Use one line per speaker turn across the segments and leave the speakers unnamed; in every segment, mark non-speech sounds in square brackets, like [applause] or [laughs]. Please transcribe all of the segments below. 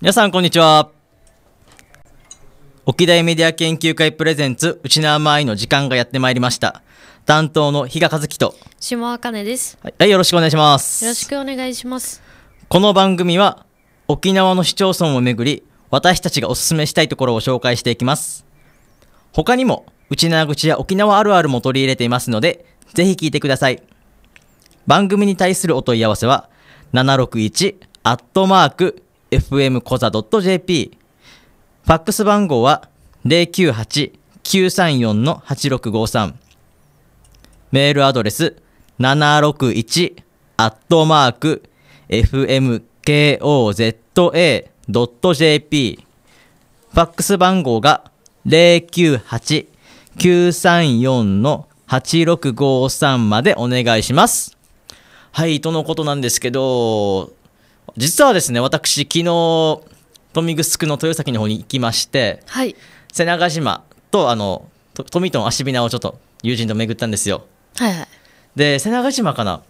皆さん、こんにちは。沖大メディア研究会プレゼンツ、内縄舞の時間がやってまいりました。担当の比嘉和樹と、
下あかねです、
はい。よろしくお願いします。よろ
しくお願いします。
この番組は、沖縄の市町村をめぐり、私たちがおすすめしたいところを紹介していきます。他にも、内縄口や沖縄あるあるも取り入れていますので、ぜひ聞いてください。番組に対するお問い合わせは、761アットマーク fmkoza.jp ファックス番号は098-934-8653メールアドレス761アットマーク fmkoza.jp ファックス番号が098-934-8653までお願いします。はい、とのことなんですけど、実はですね私昨日豊見城の豊崎の方に行きまして、はい、瀬長島とあの富と芦名をちょっと友人と巡ったんですよ。はいはい、で瀬長島かな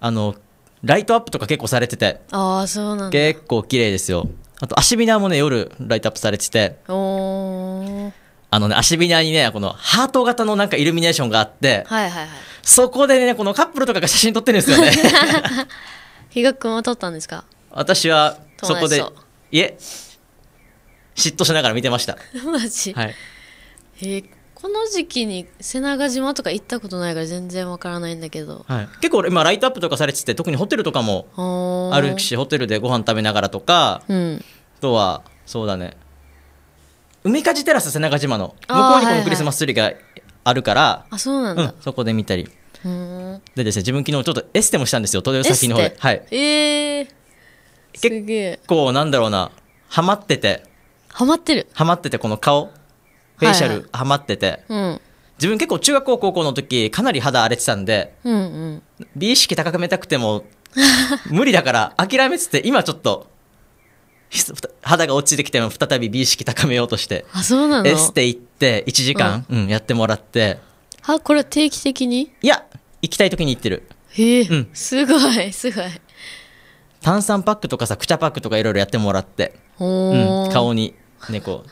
あのライトアップとか結構されてて
あそうなん
結構綺麗ですよあとびなもね夜ライトアップされてて
お
あのね芦名にねこのハート型のなんかイルミネーションがあって、そこでねこのカップルとかが写真撮ってるんですよね
[laughs] 比嘉君は取ったんですか
私はそこでいえ嫉妬しながら見てました
[laughs] マジ、はい、えー、この時期に瀬長島とか行ったことないから全然わからないんだけど、
はい、結構今ライトアップとかされてて特にホテルとか
もあるし
ホテルでご飯食べながらとか、うん、あとはそうだね海かじテラス瀬長島の向こうにこのクリスマスツリーがあるからあ、はいはい、そうなんだ、うん、そこで見たりでですね自分昨日ちょっとエステもしたんですよ豊崎の方ではい
えー、結
構なんだろうなハマっててハマってるハマっててこの顔フェイシャルハマってて、はいはい、うん自分結構中学校高校の時かなり肌荒れてたんで、うんうん、美意識高めたくても [laughs] 無理だから諦めてて今ちょっと肌が落ちてきても再び美意識高めようとしてあそうなのエステ行って1時間、うん、うん、やってもらって
はこれ定期的に
いや行きたい時に行ってるへえ、うん、
すごいすごい
炭酸パックとかさくちゃパックとかいろいろやってもらって、
うん、顔
にねこ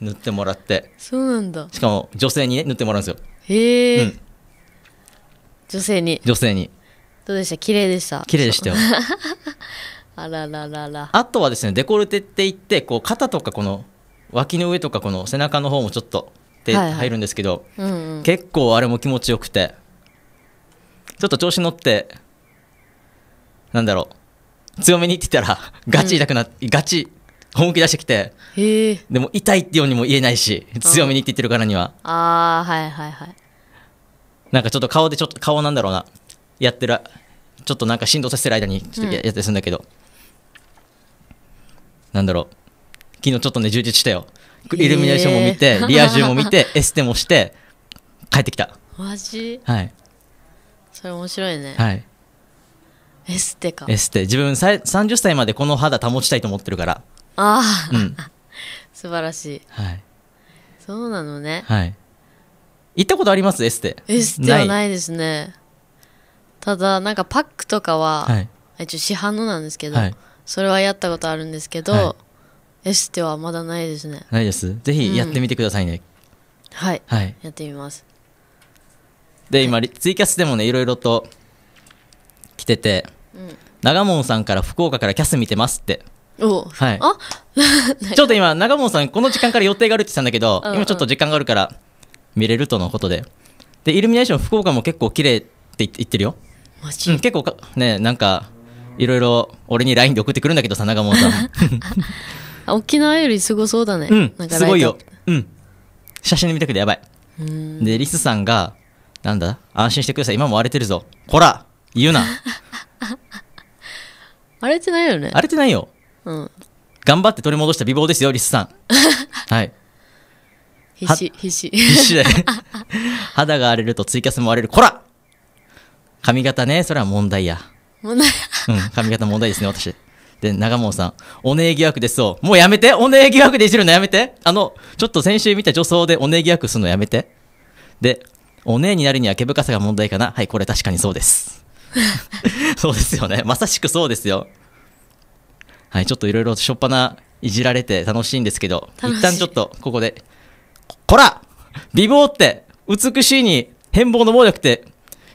う塗ってもらって
そうなんだし
かも女性にね塗ってもらうんですよ
へえ、うん、女性に女性にどうでした綺麗でした綺麗でしたよ [laughs] あらららら
あとはですねデコルテって言ってこう肩とかこの脇の上とかこの背中の方もちょっとで入るんですけど、はいはいうんうん、結構あれも気持ちよくてちょっと調子乗ってなんだろう強めに言ってたらガチ痛くな、うん、ガチ本気出してきてでも痛いってようにも言えないし強めにって言ってるからには、う
ん、ああはいはいはい
なんかちょっと顔でちょっと顔なんだろうなやってるちょっとなんか振動させてる間にちょっとやったりするんだけど、うん、なんだろう昨日ちょっとね充実したよイルミネーションも見て、リア充も見て [laughs] エステもして帰ってきた
マジはいそれ面白いねはいエステかエス
テ自分30歳までこの肌保ちたいと思ってるからああ、うん、
[laughs] 素晴らしい、はい、そうなのね
はい行ったことありますエステエステはない
ですねただなんかパックとかは、はい、一応市販のなんですけど、はい、それはやったことあるんですけど、はい、エステはまだないですね
ないですぜひやってみてくださいね、うん、はい、はい、
やってみます
で今ツイキャスでもねいろいろと来てて、うん、長門さんから福岡からキャス見てますって
おはいあ [laughs]
ちょっと今長門さんこの時間から予定があるって言ってたんだけど、うんうん、今ちょっと時間があるから見れるとのことででイルミネーション福岡も結構綺麗って言ってるよマジ、うん、結構ねなんかいろいろ俺に LINE で送ってくるんだけどさ長門さん
[laughs] 沖縄よりすごそうだね、うん、すごいよ、
うん、写真で見たけどやばいでリスさんがなんだ安心してください。今も荒れてるぞ。こら言うな。[laughs] 荒れてないよね。荒れてないよ。うん。頑張って取り戻した美貌ですよ、リスさん。[laughs] はい。必死、必死。必死だよ。[laughs] 肌が荒れるとツイキャスも荒れる。こら髪型ね、それは問題や。問題うん、髪型問題ですね、私。で、長門さん、おねえ疑惑ですそう。もうやめておね疑惑でいじるのやめてあの、ちょっと先週見た女装でおねえ疑惑するのやめて。で、お姉になるには毛深さが問題かな。はい、これ確かにそうです。[laughs] そうですよね。まさしくそうですよ。はい、ちょっといろいろしょっぱないじられて楽しいんですけど、一旦ちょっとここで、こら美貌って美しいに変貌の暴力って、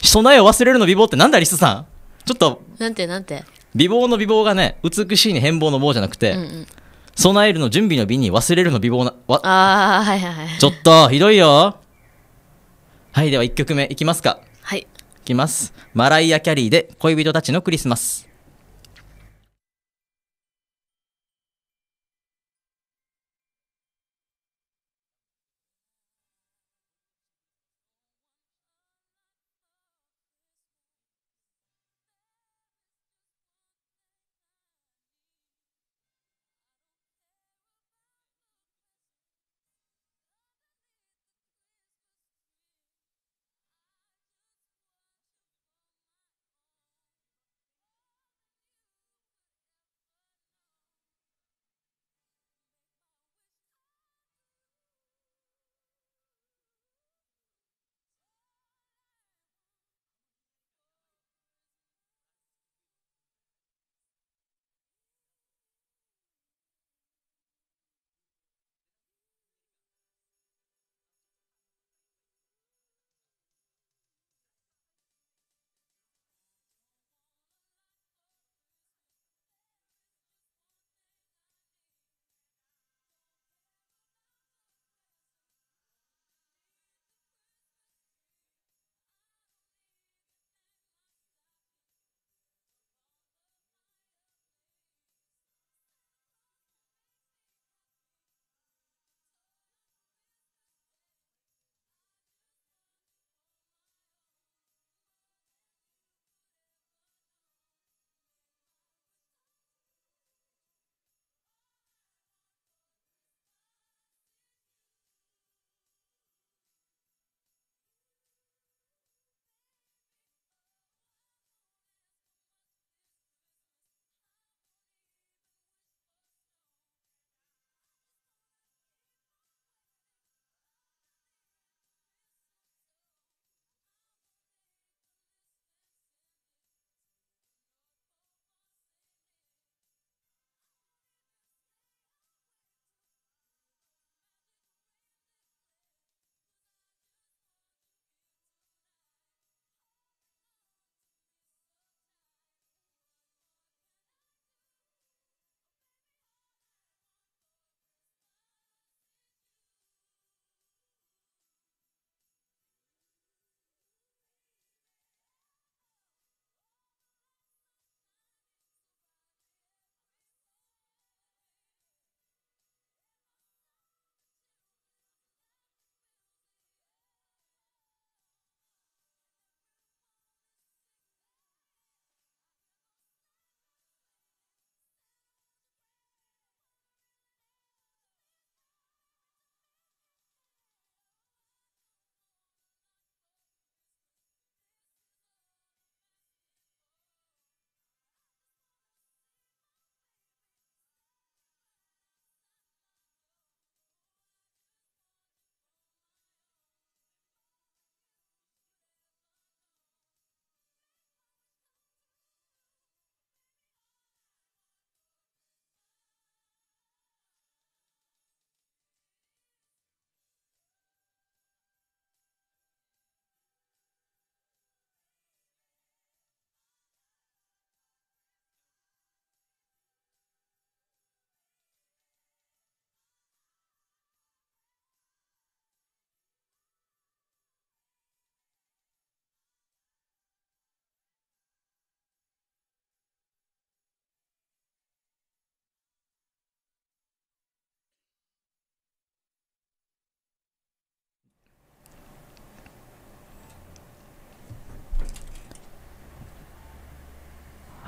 備えを忘れるの美貌ってなんだリスさんちょっと。
なんてなんて。
美貌の美貌がね、美しいに変貌の棒じゃなくて、うんうん備えるの準備の美に忘れるの美貌な、わ、
ああ、はいはいはい。ち
ょっと、ひどいよ。はいでは1曲目いきますかはいいきますマライア・キャリーで恋人たちのクリスマス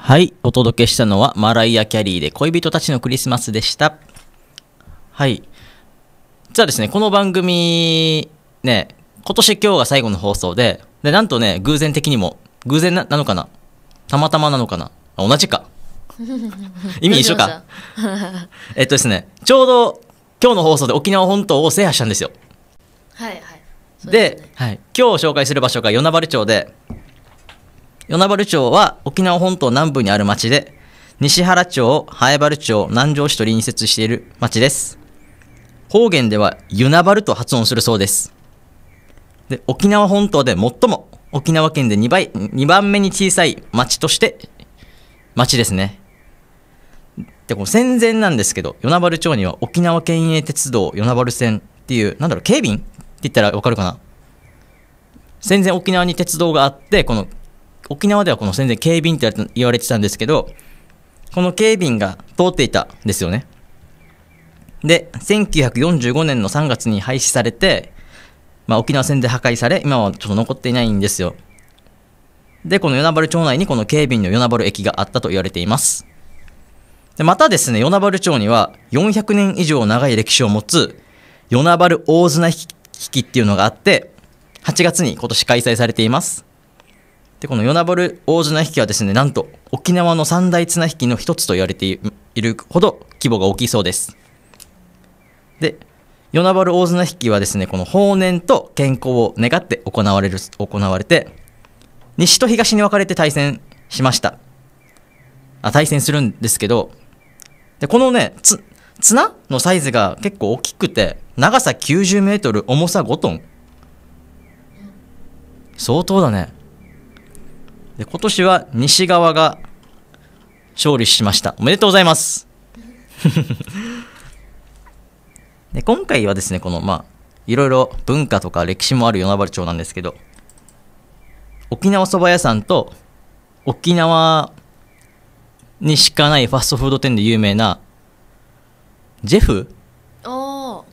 はい、お届けしたのはマライア・キャリーで恋人たちのクリスマスでした。はい。実はですね、この番組、ね、今年今日が最後の放送で、で、なんとね、偶然的にも、偶然なのかなたまたまなのかな同じか。
[laughs] 意味一緒か。
えっとですね、ちょうど今日の放送で沖縄本島を制覇したんですよ。はいはい。で、ね、はい、今日紹介する場所が与那原町で、与那原町は沖縄本島南部にある町で、西原町、南原町、南城市と隣接している町です。方言ではユナバルと発音するそうです。で沖縄本島で最も沖縄県で2倍、2番目に小さい町として、町ですね。で、この戦前なんですけど、与那原町には沖縄県営鉄道与那原線っていう、なんだろう、警備員って言ったらわかるかな戦前沖縄に鉄道があって、この沖縄ではこの戦前警備員って言われてたんですけどこの警備員が通っていたんですよねで1945年の3月に廃止されて、まあ、沖縄戦で破壊され今はちょっと残っていないんですよでこの与那原町内にこの警備員の与那原駅があったと言われていますでまたですね与那原町には400年以上長い歴史を持つ与那原大綱引きっていうのがあって8月に今年開催されていますでこの与那原大綱引きはですねなんと沖縄の三大綱引きの一つと言われているほど規模が大きいそうですで与那原大綱引きはですねこの法年と健康を願って行われる行われて西と東に分かれて対戦しましたあ対戦するんですけどでこのねつ綱のサイズが結構大きくて長さ9 0ル重さ5トン相当だねで今年は西側が勝利しましたおめでとうございます [laughs] で今回はですねこのまあいろいろ文化とか歴史もある与那原町なんですけど沖縄そば屋さんと沖縄にしかないファストフード店で有名なジェフ
を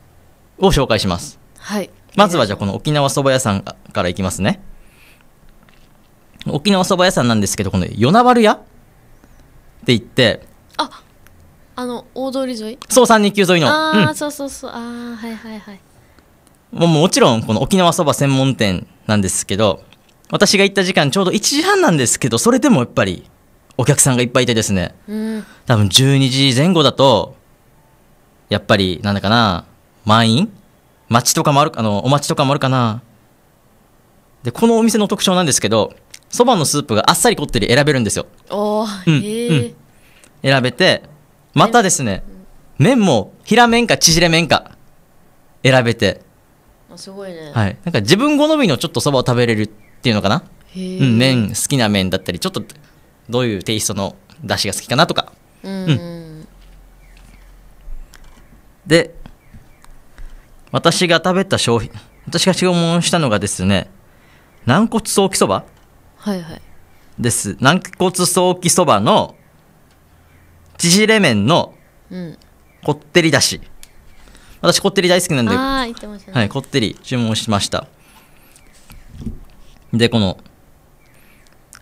紹介します、はい、まずはじゃあこの沖縄そば屋さんからいきますね沖縄そば屋さんなんですけどこの与那原屋って言って
ああの大通り沿い
そう329沿いのああ、うん、
そうそうそうああはいはいはい
もうもちろんこの沖縄そば専門店なんですけど私が行った時間ちょうど1時半なんですけどそれでもやっぱりお客さんがいっぱいいてですね、うん、多分12時前後だとやっぱりなんだかな満員待ちとかもあるあのお待ちとかもあるかなでこのお店の特徴なんですけどそばのスープがあっさりこってり選べるんですよ。おうん、へえ、うん、選べて、またですね、麺も平麺か縮れ麺か選べて。すごいね。はい。なんか自分好みのちょっとそばを食べれるっていうのかな。うん、麺、好きな麺だったり、ちょっとどういうテイストの出汁が好きかなとか。
うん、うん、
で、私が食べた商品、私が注文したのがですね、軟骨ソーキそばはいはい。です。軟骨早期そばの、縮れ麺の、こってりだし。私、こってり大好きなんで、ね、はい、こってり注文しました。で、この、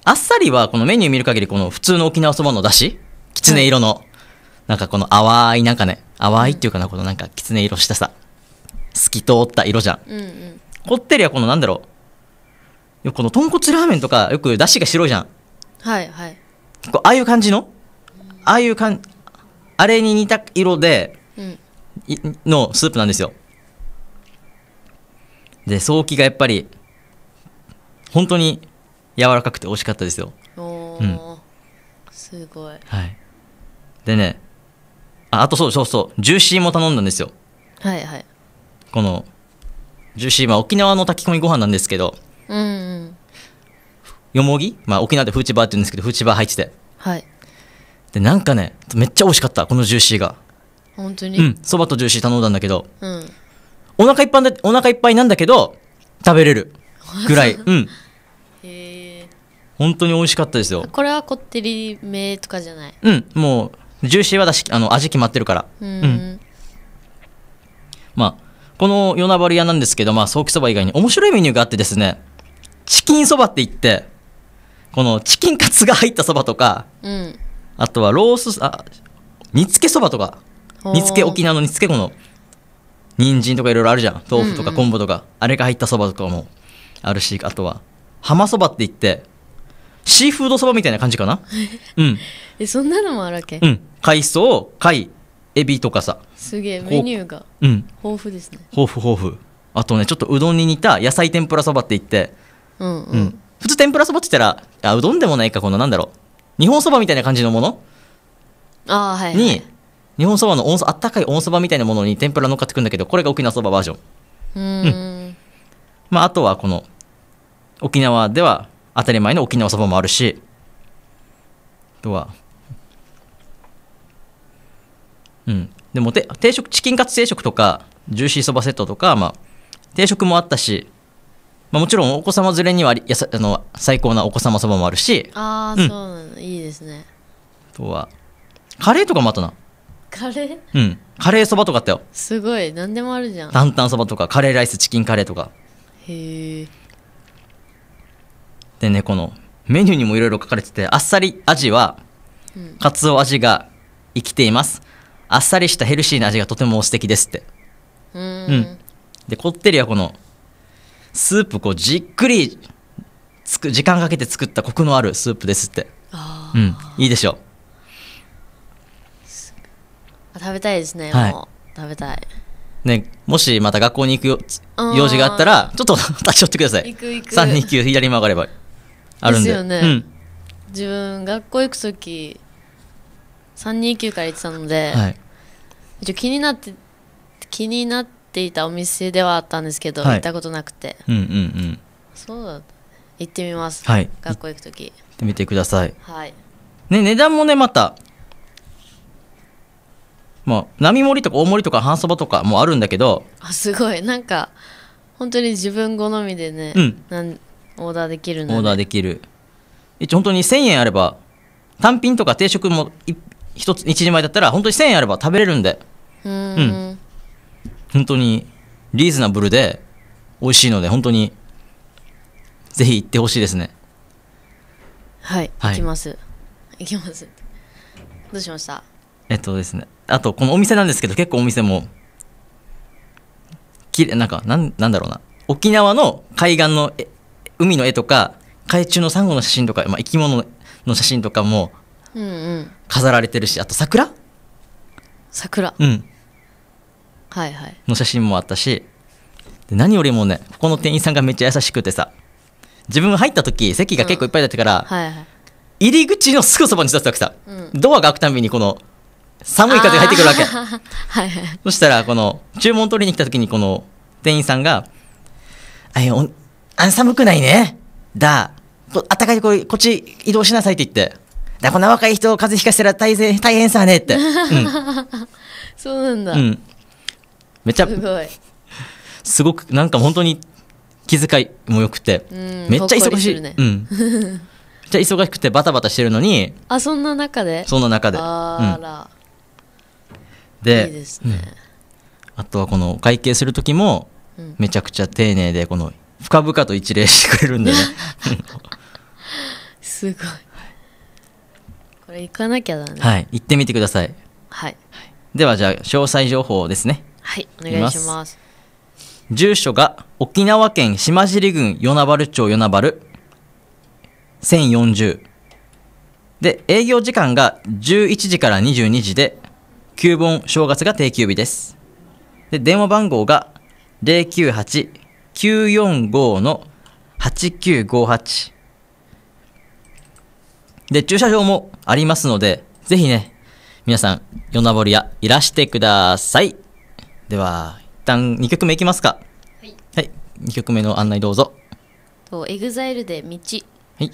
あっさりは、このメニュー見る限り、この普通の沖縄そばのだし、きつね色の、はい、なんかこの淡い、なんかね、淡いっていうかな、このなんかきつね色したさ、透き通った色じゃん。うんうん、こってりはこのなんだろう、この豚骨ラーメンとかよく出汁が白いじゃんはいはい結構ああいう感じのああいうかんあれに似た色で、うん、のスープなんですよで早期がやっぱり本当に柔らかくて美味しかったですよ
お、うん、
すごい、はい、
でねああとそうそうそうジューシーも頼んだんですよはいはいこのジューシーは沖縄の炊き込みご飯なんですけど
うん、
よもぎ、まあ、沖縄でフーチバーって言うんですけどフーチバー入ってて、はい、でなんかねめっちゃ美味しかったこのジューシーが
本当にうん
そばとジューシー頼んだんだけど、うん、お腹いっぱいお腹いっぱいなんだけど食べれる
[laughs] ぐらいう
んへえ本当に美味しかったですよ
これはこってりめとかじゃない
うんもうジューシーはだしあの味決まってるから
うん、うん、
まあこのなばる屋なんですけど、まあ、ソーキそば以外に面白いメニューがあってですねチキンそばって言って、このチキンカツが入ったそばとか、うん、あとはロース、あ、煮つけそばとか、
煮つけ、沖縄
の煮つけこの、人参とかいろいろあるじゃん。豆腐とか昆布とか、うんうん、あれが入ったそばとかもあるし、あとは、浜そばって言って、シーフードそばみたいな感じかな [laughs] うん。
え、そんなのもあるわけうん。
海藻、貝、エビとかさ。
すげえ、メニューが。うん。豊富ですね。
豊富豊富。あとね、ちょっとうどんに似た野菜天ぷらそばって言って、うんうん、うん、普通天ぷらそばって言ったらあうどんでもないかこのなんだろう日本そばみたいな感じのもの
あ、はい、はい、に
日本そばの温あったかい温そばみたいなものに天ぷら乗っかってくるんだけどこれが沖縄そばバージョン
うん、
まあ、あとはこの沖縄では当たり前の沖縄そばもあるしあとはうんでも定食チキンカツ定食とかジューシーそばセットとか、まあ、定食もあったしまあ、もちろんお子様連れにはやさあの最高なお子様そばもあるし
ああ、うん、そうなのいいですね
あとはカレーとかもあったなカレーうんカレーそばとかあったよ
すごい何でもあるじゃん担
々そばとかカレーライスチキンカレーとか
へえ
でねこのメニューにもいろいろ書かれててあっさり味は、かつお味が生きていますあっさりしたヘルシーな味がとても素敵ですって
うん、うん、
でこってりはこのスープこうじっくりつく時間かけて作ったコクのあるスープですってうん、いいでしょ
う食べたいですね、はい、もう食べた
いね、もしまた学校に行く用事があったらちょっと [laughs] 立ち寄ってください行く行く329左曲がればあるんでですよね、うん、
自分学校行く時329から行ってたので、はい、一応気になって気になってていたお店ではあったんですけど、はい行ったことなくて
うんうんうん
そうだ行ってみます、はい学校行く時行っ
てみてくださいはいね値段もねまたまあ並盛りとか大盛りとか半そばとかもあるんだけど
あすごいなんか本当に自分好みでね、うんなんオーダーできるオのでーダ
ーできる一応本当に1000円あれば単品とか定食もい一つ一人前だったら本当に1000円あれば食べれるんで
うん
本当にリーズナブルで美味しいので本当にぜひ行ってほしいですね
はい、はい、行きます行きますどうしました
えっとですねあとこのお店なんですけど結構お店もきれなんかなんなんだろうな沖縄の海岸の海の絵とか海中のサンゴの写真とか、まあ、生き物の写真とかも飾られてるし、うんうん、あと桜桜うんの写真もあったし、はいはい、で何よりもねここの店員さんがめっちゃ優しくてさ自分入った時席が結構いっぱいだったから、うんはいはい、入り口のすぐそばに座ってたわけさ、うん、ドアが開くたびにこの寒い風が入ってくるわけ、[laughs]
はいはい、
そしたらこの注文取りに来た時にこの店員さんが「あおあ寒くないねだこあったかいここっち移動しなさい」って言って「こんな若い人風邪ひかせたら大変大変さね」って、うん、
[laughs] そうなんだ、うんめちゃすご
いすごくなんか本当に気遣いもよくて、うん、めっちゃ忙しい、ね、うん、めっちゃ忙しくてバタバタしてるのにあ
そんな中でそんな中であら、うん、で、
ねうん、あとはこの会計する時もめちゃくちゃ丁寧でこの深々と一礼してくれるんでね [laughs]
すごいこれ行かなきゃだねは
い行ってみてくださいはい、はい、ではじゃあ詳細情報ですね
はいお願いします
住所が沖縄県島尻郡与那原町与那原1040で営業時間が11時から22時で旧盆正月が定休日ですで電話番号が098945の8958で駐車場もありますのでぜひね皆さん与那原屋いらしてくださいでは一旦二曲目いきますかはい、はい、曲目の案内どうぞ
とエグザイルで道はい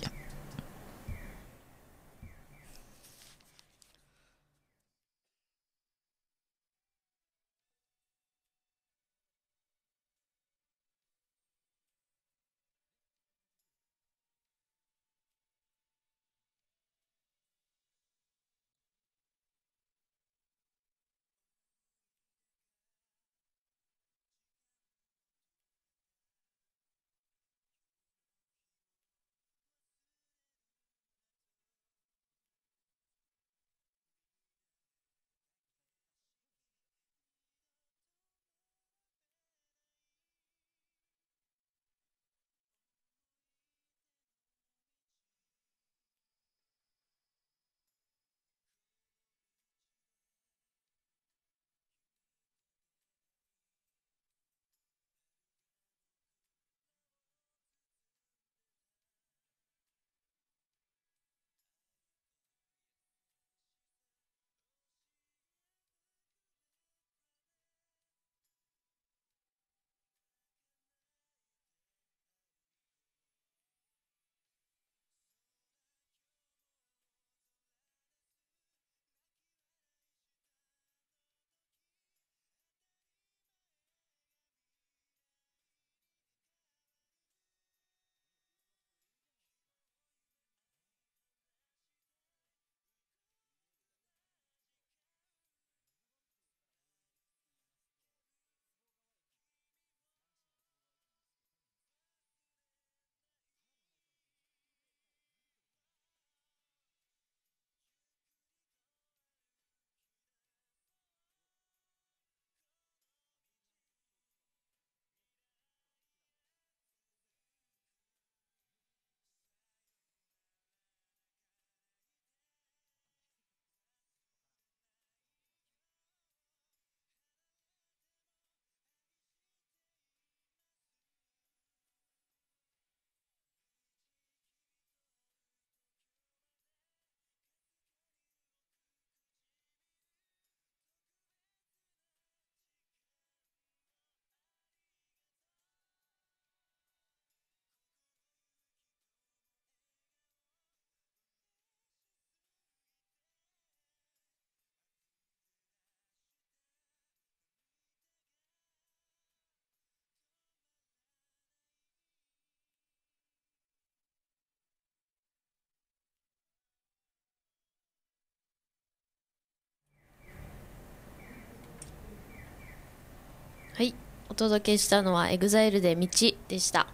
お届けしたのはエグザイルで道でした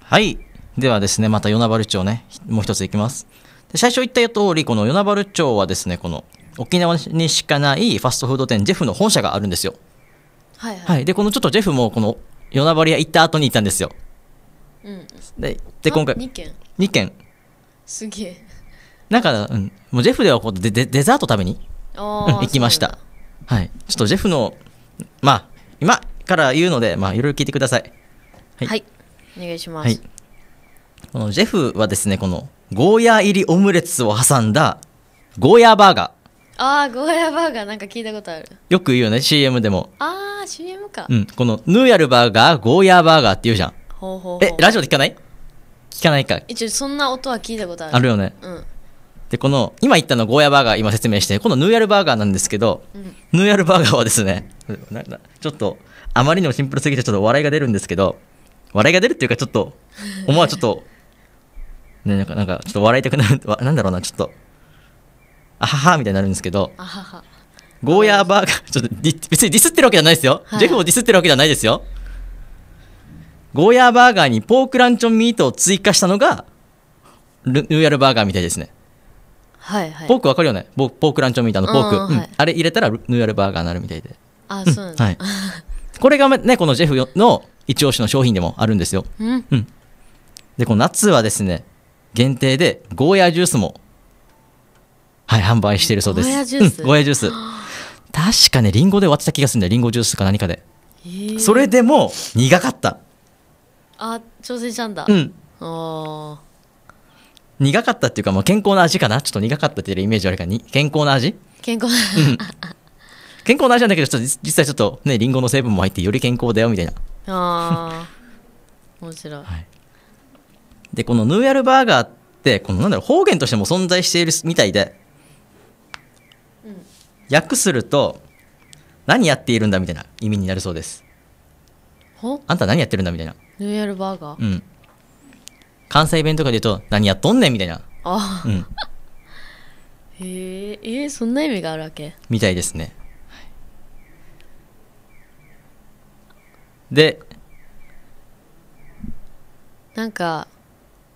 はいではですねまた与那原町ねもう一ついきますで最初言った通りこの与那原町はですねこの沖縄にしかないファストフード店ジェフの本社があるんですよはい、はい、はい、でこのちょっとジェフもこの与那原屋行った後に行ったんですよ、うん、でで今回2軒2軒
すげえ
なんか、うん、もうジェフではこうデデザート食べに、行きましたはいちょっとジェフのまあ今から言うので、まあ、いろいろ聞いてください。はい、は
い、お願いします、はい、
このジェフはですね、このゴーヤー入りオムレツを挟んだゴーヤーバーガ
ー。ああ、ゴーヤーバーガーなんか聞いたことある。
よく言うよね、CM でも。
ああ、CM か。
うん、このヌーヤルバーガー、ゴーヤーバーガーって言うじゃん。ほうほうほうえ、ラジオで聞かない聞かないか。
一応そんな音は聞いたことある。あるよね。うん。
で、この、今言ったのゴーヤーバーガー今説明して、このヌーヤルバーガーなんですけど、うん、ヌーヤルバーガーはですね、ちょっとあまりにもシンプルすぎてちょっと笑いが出るんですけど、笑いが出るっていうかちょっと、思わずちょっと、ね、なんか、なんか、ちょっと笑いたくなる、なんだろうな、ちょっと、あははみたいになるんですけど、あははゴーヤーバーガー、ちょっとディ、別にディスってるわけじゃないですよ。はい、ジェフもディスってるわけじゃないですよ。ゴーヤーバーガーにポークランチョンミートを追加したのが、ルーヤルバーガーみたいですね。はいはい。ポークわかるよねポークランチョンミートのポーク。あ,、うん、あれ入れたらルーヤルバーガーになるみたいで。あ、そうなんだ。はい。[laughs] これがね、このジェフの一押しの商品でもあるんですよ。うん、うん。で、この夏はですね、限定でゴーヤージュースも、はい、販売しているそうです。ゴーヤージュース、うん、ゴーヤージュース。確かね、リンゴで割ってた気がするんだよ。リンゴジュースか何かで。それでも苦かった。
あ、挑戦したんだ。うん。あ
苦かったっていうか、まあ、健康な味かなちょっと苦かったっていうイメージあるからに健康な味健康な、[laughs] 健康大事なんだけど、ちょっと実際ちょっとね、りんごの成分も入って、より健康だよみたいな。あ
あ、[laughs] 面白い。はい、
で、このヌーヤルバーガーって、このなんだろう、方言としても存在しているみたいで、うん、訳すると、何やっているんだみたいな意味になるそうです。あんた何やってるんだみたいな。
ヌーヤルバーガ
ーうん。関西弁とかで言うと、何やっとんねんみたいな。ああ。うん。
へえ、えそんな意味があるわけ
みたいですね。で
なんか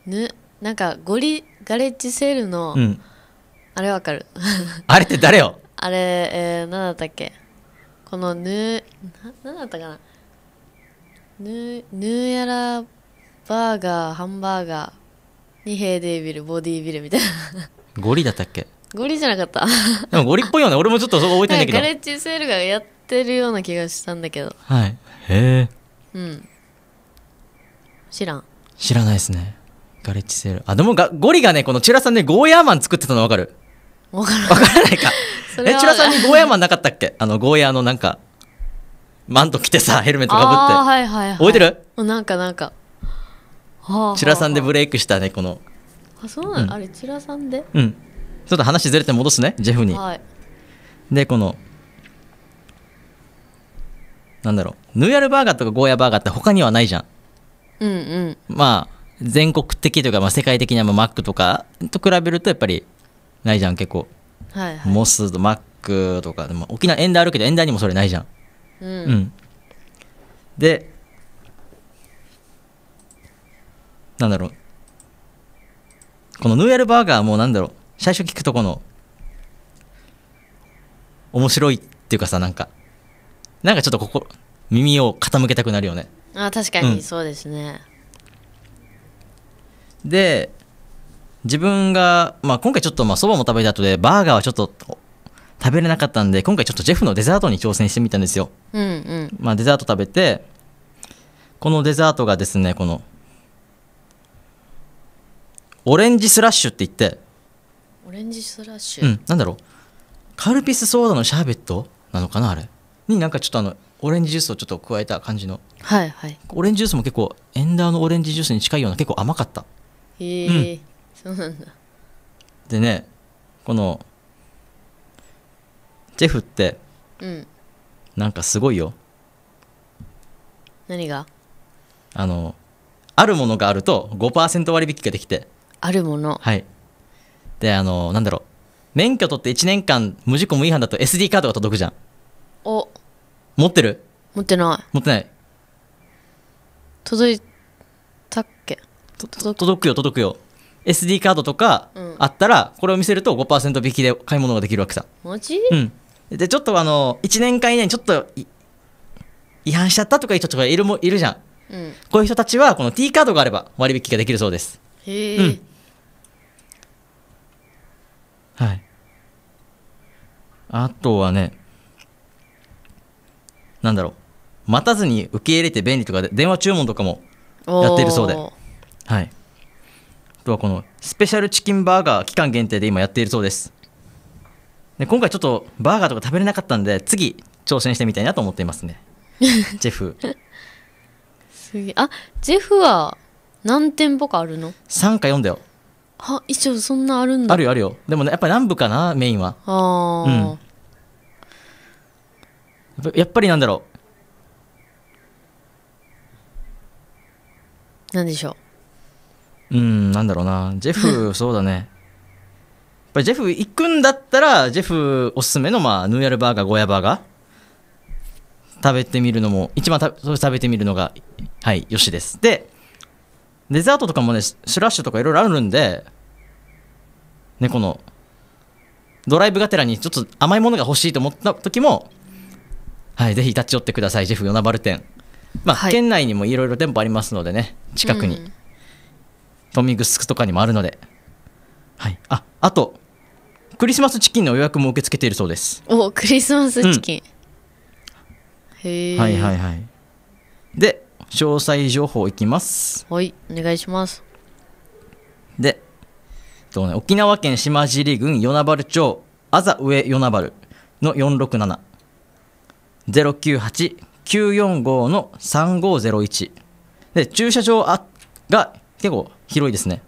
ぬなんかゴリガレッジセールの、うんあれわかる [laughs] あれって誰よあれ、えー、何だったっけこのぬな何だったかなぬぬやらバーガーハンバーガー二ヘイデイビルボディービルみたいな
ゴリだったっけ
ゴリじゃなかった
でもゴリっぽいよね俺もちょっとそこ覚えてんだけどガレ
ッジセールがやってるような気がしたんだけど
はいへ
えうん知らん
知らないですねガレッジセールあでもがゴリがねこのチラさんねゴーヤーマン作ってたの分かる分から
分からないかえチラさんに
ゴーヤーマンなかったっけ [laughs] あのゴーヤーのなんかマント着てさヘルメットかぶってあはいはい、はい、覚えてる
なんかなんかはあチラさんで
ブレイクしたねこの
あそうなの、うんあれチラさんで
うんちょっと話ずれて戻すねジェフにはいでこのなんだろうヌーヤルバーガーとかゴーヤバーガーって他にはないじゃん。うんうんまあ全国的というか、まあ、世界的にはマックとかと比べるとやっぱりないじゃん結構、はいはい、モスとマックとか、でも沖縄エンダーあるけどエンダーにもそれないじゃん。うん、うん、でなんだろうこのヌーヤルバーガーもなんだろう最初聞くとこの面白いっていうかさなんかなんかちょっとここ耳を傾けたくなるよねあ確かに
そうですね、
うん、で自分が、まあ、今回ちょっとそばも食べた後でバーガーはちょっと食べれなかったんで今回ちょっとジェフのデザートに挑戦してみたんですよ、
うんうん
まあ、デザート食べてこのデザートがですねこのオレンジスラッシュって言って
オレンジスラッ
シュうんなんだろうカルピスソーダのシャーベットなのかなあれになんかちょっとあのオレンジジュースをちょっと加えた感じの、はいはい、オレンジジュースも結構エンダーのオレンジジュースに近いような結構甘かった
へえうん、そうなんだ
でねこのジェフってうんなんかすごいよ何があのあるものがあると5%割引ができてあるものはいであのなんだろう免許取って1年間無事故無違反だと SD カードが届くじゃんお持ってる持ってない持ってない
届いたっけ
届くよ届くよ SD カードとかあったら、これを見せると5%引きで買い物ができるわけさ
マジうん
でちょっとあの1年間以内にちょっと違反しちゃったとかいう人とかいるもいるじゃん、うん、こういう人たちはこの T カードがあれば割引ができるそうですへえ、うん、はいあとはねなんだろう待たずに受け入れて便利とかで電話注文とかもやっているそうではいあとはこのスペシャルチキンバーガー期間限定で今やっているそうですで今回ちょっとバーガーとか食べれなかったんで次挑戦してみたいなと思っていますね [laughs] ジェフ
すげあジェフは何店舗かあるの
?3 か4だよ
は一応そんなあるんだある
よあるよでもねやっぱり南部かなメインは
ああ、う
ん、やっぱりなんだろうなんでしょううんなんだろうなジェフ [laughs] そうだねやっぱりジェフ行くんだったらジェフおすすめの、まあ、ヌーヤルバーガーゴヤバーガー食べてみるのも一番た食べてみるのがはいよしですでデザートとかもねスラッシュとかいろいろあるんでねこのドライブがてらにちょっと甘いものが欲しいと思った時もはい、ぜひ立ち寄ってください、ジェフナバ原店。まあ、はい県内にもいろいろ店舗ありますのでね、近くに、うんトミグスクとかにもあるので、はい、ああと、クリスマスチキンの予約も受け付けているそうです。
おクリスマスチキン、へえはいはい
はい。で、詳細情報いきます。
はいお願いします
で、とね、沖縄県島尻郡与那原町あざ上与那原の467 098-945の3501で駐車場あが結構広いですね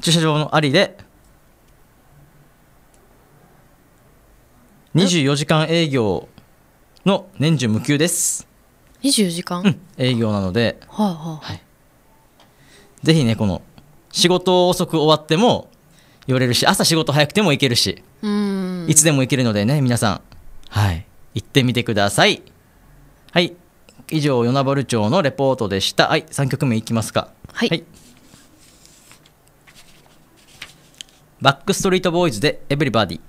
駐車場のありで24時間営業の年中無休です
24時間、うん、
営業なので、
はあはあはい、
ぜひねこの仕事遅く終わっても寄れるし朝仕事早くても行けるしいつでも行けるのでね皆さんはい行ってみてくださいはい以上与那原町のレポートでしたはい3曲目いきますか、はい、はい、バックストリートボーイズで「エブリバディ」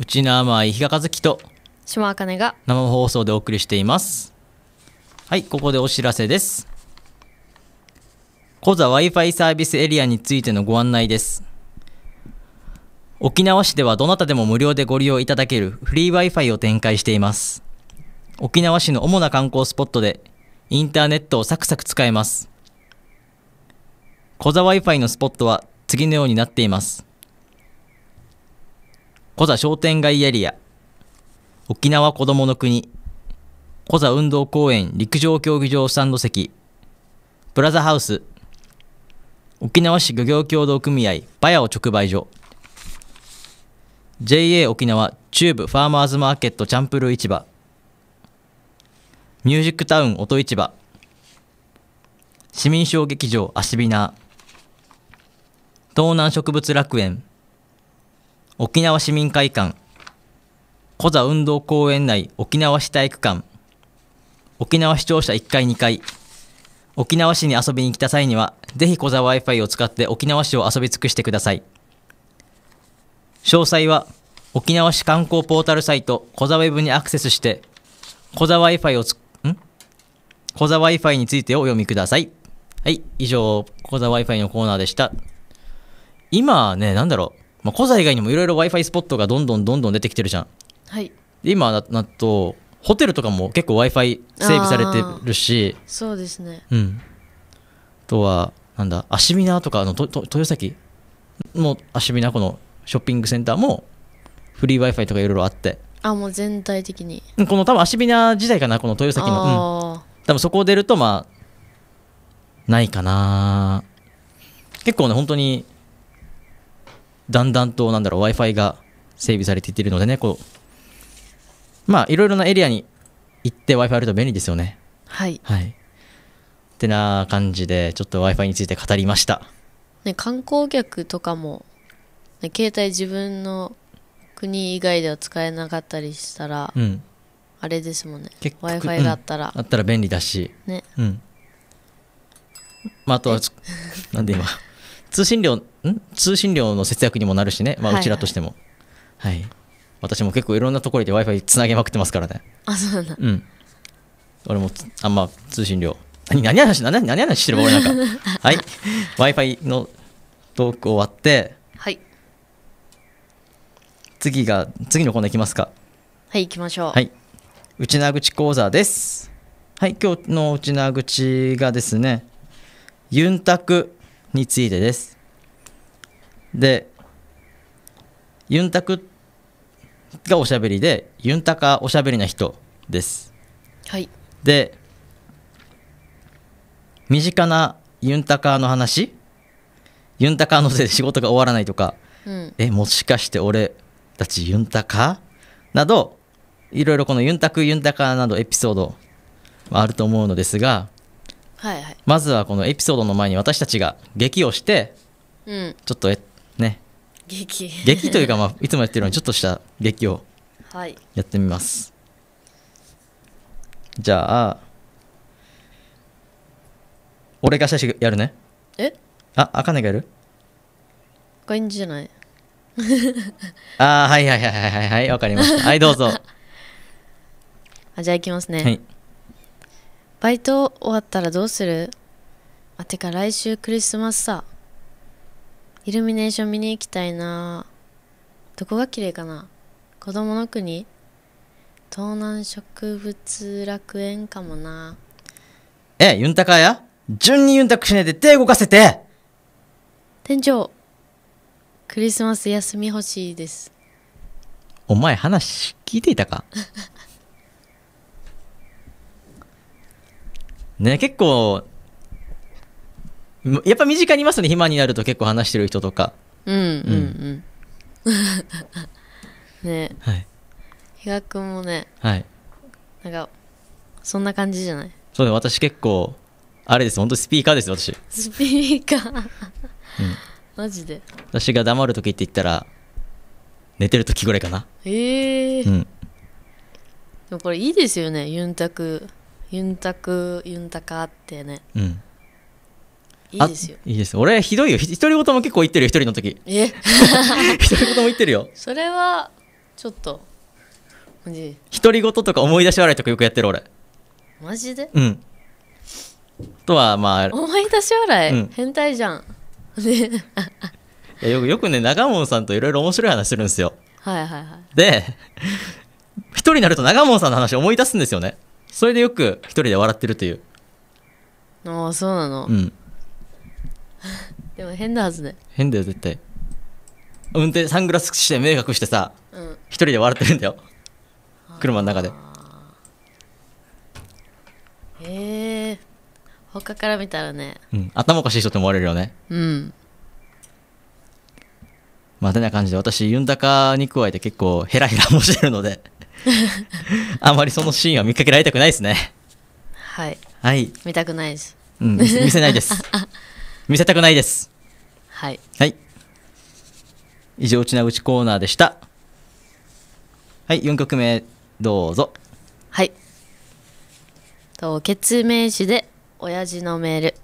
うちの甘い日賀和樹と
島茜が
生放送でお送りしていますはいここでお知らせですコザ Wi-Fi サービスエリアについてのご案内です沖縄市ではどなたでも無料でご利用いただけるフリー Wi-Fi を展開しています沖縄市の主な観光スポットでインターネットをサクサク使えますコザ Wi-Fi のスポットは次のようになっていますコザ商店街エリア、沖縄こどもの国、コザ運動公園陸上競技場スタンド席、プラザハウス、沖縄市漁業協同組合バヤオ直売所、JA 沖縄中部ファーマーズマーケットチャンプル市場、ミュージックタウン音市場、市民小劇場アシビナー、東南植物楽園沖縄市民会館小座運動公園内沖縄市体育館沖縄市庁舎1階2階沖縄市に遊びに来た際にはぜひ小座 Wi-Fi を使って沖縄市を遊び尽くしてください詳細は沖縄市観光ポータルサイト小座 Web にアクセスして小座 Wi-Fi をつん小座 Wi-Fi についてお読みくださいはい以上小座 Wi-Fi のコーナーでした今ねなんだろうまあ、古ザ以外にもいろいろ w i f i スポットがどんどんどんどん出てきてるじゃん。はい、で今だなとホテルとかも結構 w i f i 整備されてるし
そうですね、
うん、あとはなんだアシミナとかのとと豊崎のアシミナこのショッピングセンターもフリー w i f i とかいろいろあって
あもう全体的に
この多分アシミナ時代かなこの豊崎の、うん、多分そこを出るとまあないかな結構ね本当にだんだんと、なんだろう、Wi-Fi が整備されていってるのでね、こう、まあ、いろいろなエリアに行って Wi-Fi あると便利ですよね。はい。はい。ってな感じで、ちょっと Wi-Fi について語りました。
ね、観光客とかも、ね、携帯自分の国以外では使えなかったりしたら、うん、あれですもんね w i f i があったら、う
ん、あったら便利だし
ね
う
ん、まあ、あとはなんで今通信料ん通信料の節約にもなるしね、まあ、うちらとしても、はい、はい、私も結構いろんなところで w i f i つなげまくってますからねあそうなんだうん俺もあんま通信料何何話何何話してる俺なんか [laughs] はい w i f i のトーク終わってはい次が次のコーナーいきますか
はい行きましょうはい
う講座ですはい今日のうちなぐちがですねユンタクについてです。で、ユンタクがおしゃべりで、ユンタカおしゃべりな人です。はい。で、身近なユンタカの話ユンタカのせいで仕事が終わらないとか、うん、え、もしかして俺たちユンタカなど、いろいろこのユンタク、ユンタカなどエピソードはあると思うのですが、はいはい、まずはこのエピソードの前に私たちが劇をして、うん、ちょっとえね劇劇というか、まあ、[laughs] いつもやってるようにちょっとした劇をやってみます、はい、じゃあ俺が最初やるねえああかねがやる
これいいんじゃない [laughs]
ああはいはいはいはいはいはいわかりましたはいどうぞ [laughs]
あじゃあいきますねはいバイト終わったらどうするあ、てか来週クリスマスさ。イルミネーション見に行きたいなどこが綺麗かな子供の国東南植物楽園かもな
え、ユンタカや順にユンタクしないで手動かせて
店長、クリスマス休み欲しいです。
お前話聞いていたか [laughs] ね、結構、やっぱ身近にいますね、暇になると結構話してる人とか。うんうんうん。
うん、
[laughs] ねはい。比嘉君もね、はい。なんか、そんな感じじゃない
そうね、私結構、あれです、本当スピーカーです私。ス
ピーカーうん。[laughs] マジで。
私が黙る時って言ったら、寝てる時ぐらいかな。
ええー、うん。でもこれいいですよね、ユンタク。ユンタクユンタカってね、
うん、いいですよいいです俺ひどいよ独り言も結構言ってるよ一人の時
え独
り言も言ってるよ
それはちょっと独
り言とか思い出し笑いとかよくやってる俺マジでうんとはまあ思
い出し笑い、うん、変態じゃん [laughs] い
やよくよくね長門さんといろいろ面白い話してるんですよはいはいはいで一人になると長門さんの話思い出すんですよねそれでよく一人で笑ってるという
ああそうなの、うんでも変なはずね
変だよ絶対運転サングラスして迷惑してさうん一人で笑ってるんだよ車の中であ
ーへえ他から見たらね
うん頭おかしい人って思われるよねうんまあてな感じで私ユンタカに加えて結構ヘラヘラもしてるので [laughs] あまりそのシーンは見かけられたくないですね
は
いはい見たくないですうん見せないです
[laughs] 見せたくないですはいはい以上うちなうちコーナーでしたはい4曲目どうぞはい
と決名詞で親父のメール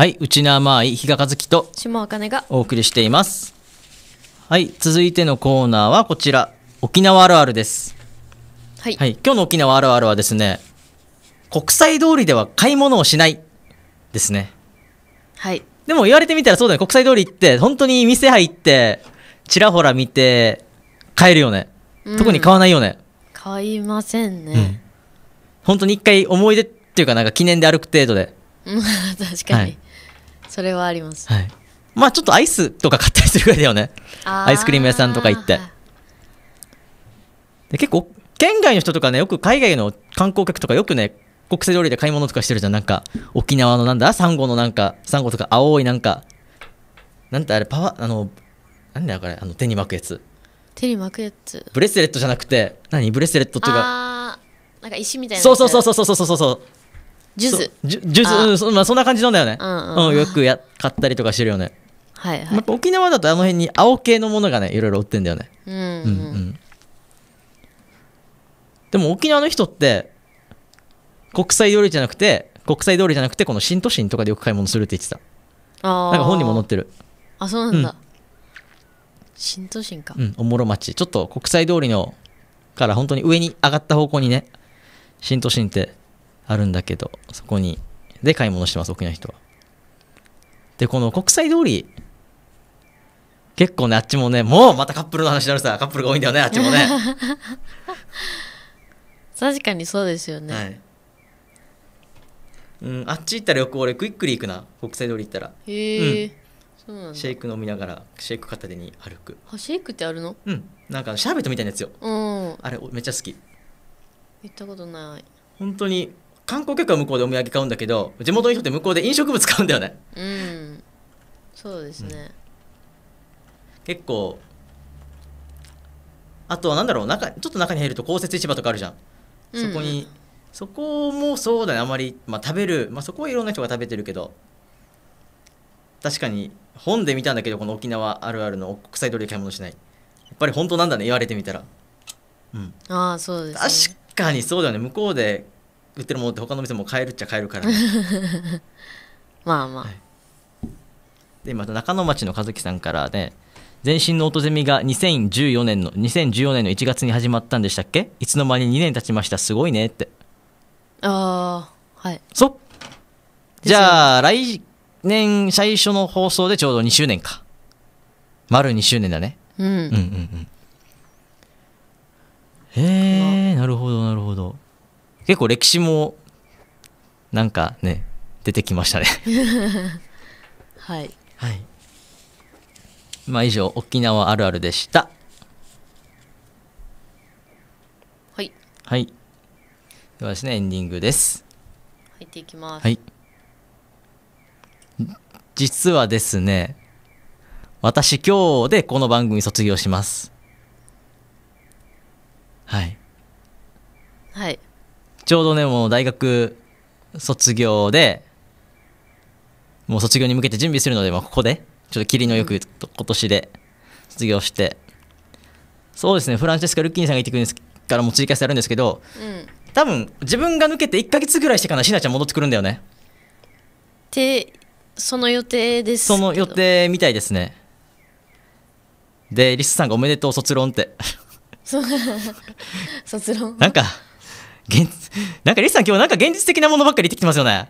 はい、内の甘い比嘉和樹と下茜がお送りしています。はい、続いてのコーナーはこちら、沖縄あるあるです。はい、はい、今日の沖縄あるあるはですね、国際通りでは買い物をしないですね。はい。でも言われてみたらそうだね、国際通り行って、本当に店入って、ちらほら見て、買えるよね。うん、特に買わないよね。
買いません
ね。うん、本当に一回思い出っていうかなんか記念で歩く程度で。
[laughs] 確かに、はい、それはあります、
はい、まあちょっとアイスとか買ったりするぐらいだよねアイスクリーム屋さんとか行って、はい、で結構県外の人とかねよく海外の観光客とかよくね国際通りで買い物とかしてるじゃんなんか沖縄のなんだサンゴのなんかサンゴとか青いなんかなんてあれパワーあのなんだよこれあの手に巻くやつ
手に巻くやつ
ブレスレットじゃなくて何ブレスレットっていうかなんか石みたいなそうそうそうそうそうそうそうジュズ、珠そ,、まあ、そんな感じなんだよね、うんうんうん、よくや買ったりとかしてるよねはいはい、沖縄だとあの辺に青系のものがねいろいろ売ってんだよね、うん、うんうん、でも沖縄の人って国際通りじゃなくて国際通りじゃなくてこの新都心とかでよく買い物するって言ってた
あなんか本にも載ってるあそうなんだ、うん、新都心かうん
おもろ町ちょっと国際通りのから本当に上に上がった方向にね新都心ってあるんだけど、そこに、で買い物してます、沖縄人は。で、この国際通り、結構ね、あっちもね、もうまたカップルの話になるさ、カップルが多いんだよね、あっちもね。
[laughs] 確かにそうですよね。は
い。うん、あっち行ったらよく俺クイックリ行くな国際通り行ったらへえ、うんシェイク飲みながらシェイク片手に歩く
あシェイクってあるの
うんなんかシャーベットみたいなやつよ、
うん、あ
れめっちゃ好き
行ったことない
本当に観光客は向こうでお土産買うんだけど地元の人って向こうで飲食物買うんだよね
うんそうですね、うん、
結構あとは何だろう中ちょっと中に入ると公設市場とかあるじゃんそこに、うん、そこもそうだねあまり、まあ、食べる、まあ、そこはいろんな人が食べてるけど確かに本で見たんだけどこの沖縄あるあるの国際通りで買い物しないやっぱり本当なんだね言われてみたら
うんああそうです、
ね、確かにそうだよね向こうで売ってるものって他の店も買えるっちゃ買えるから、ね、[laughs]
まあまあ、はい、
でまた中野町の和樹さんからね全身の音ゼミが2014年の2014年の1月に始まったんでしたっけいつの間に2年経ちましたすごいねって
ああはいそ
じゃあ来年最初の放送でちょうど2周年か丸2周年だね、うん、うんうんうんへえなるほどなるほど結構歴史もなんかね出てきましたね
[laughs] はい、はい、
まあ以上沖縄あるあるでしたはいはいではですねエンディングです
入っていきますはい
実はですね私今日でこの番組卒業しますはいはいちょうどねもう大学卒業でもう卒業に向けて準備するので、まあ、ここでちょっと霧のよく今年で卒業してそうですねフランチェスカ・ルッキーニさんがってくるんですからもう追加してあるんですけど、うん、多分自分が抜けて1か月ぐらいしてからしなちゃん戻ってくるんだよねっ
てその予定ですその
予定みたいですねでリスさんが「おめでとう卒論」って
[laughs] 卒論
なんか現なんかリスさん今日なんか現実的なものばっかり言ってきてますよね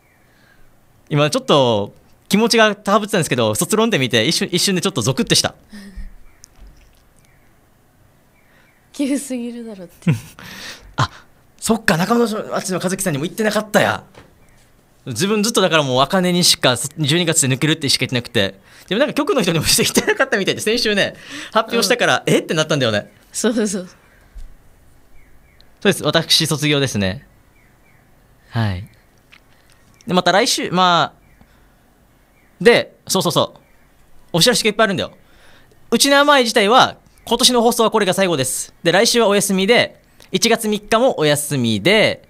[laughs] 今ちょっと気持ちが高ぶってたんですけど卒論で見て一瞬一瞬でちょっとゾクッてした
[laughs] 急すぎるだろって [laughs]
あそっか中野町の和樹さんにも言ってなかったや自分ずっとだからもう茜にしか12月で抜けるって意識してなくてでもなんか局の人にもしてきてなかったみたいで先週ね発表したから、うん、えってなったんだよねそうそうそうそうです。私、卒業ですね。はい。で、また来週、まあ、で、そうそうそう。お知らせがいっぱいあるんだよ。うちの甘い自体は、今年の放送はこれが最後です。で、来週はお休みで、1月3日もお休みで、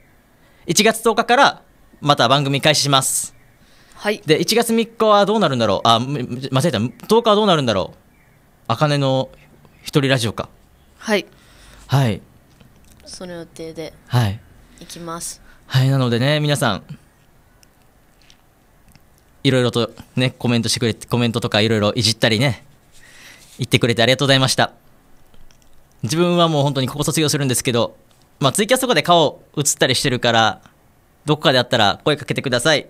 1月10日からまた番組開始します。はい。で、1月3日はどうなるんだろうあ、間違えた。10日はどうなるんだろうあかねの一人ラジオか。はい。はい。
その予定ではい行きます
はいなのでね皆さんいろいろとねコメントしてくれてコメントとかいろいろいじったりね言ってくれてありがとうございました自分はもう本当にここ卒業するんですけどまあツイキャスとかで顔映ったりしてるからどこかであったら声かけてください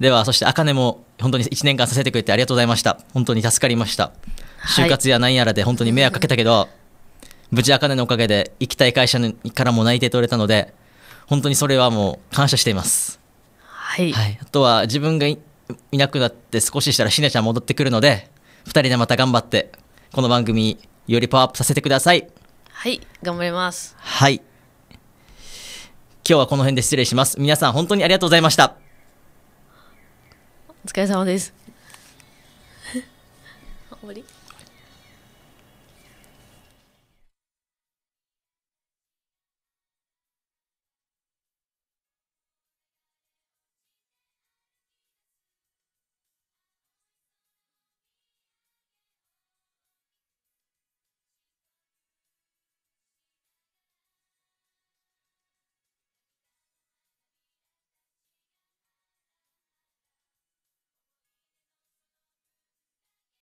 ではそしてあかねも本当に1年間させてくれてありがとうございました本当に助かりました、就活やなんやらで本当に迷惑かけたけど無事、あかねのおかげで行きたい会社からも内定取れたので、本当にそれはもう感謝しています。はい。はい、あとは、自分がいなくなって少ししたらしねちゃん戻ってくるので、2人でまた頑張って、この番組、よりパワーアップさせてください。
はい、頑張ります。
はい。今日はこの辺で失礼します。皆さん、本当にありがとうございました。お疲れ様で
す。[laughs] 終わり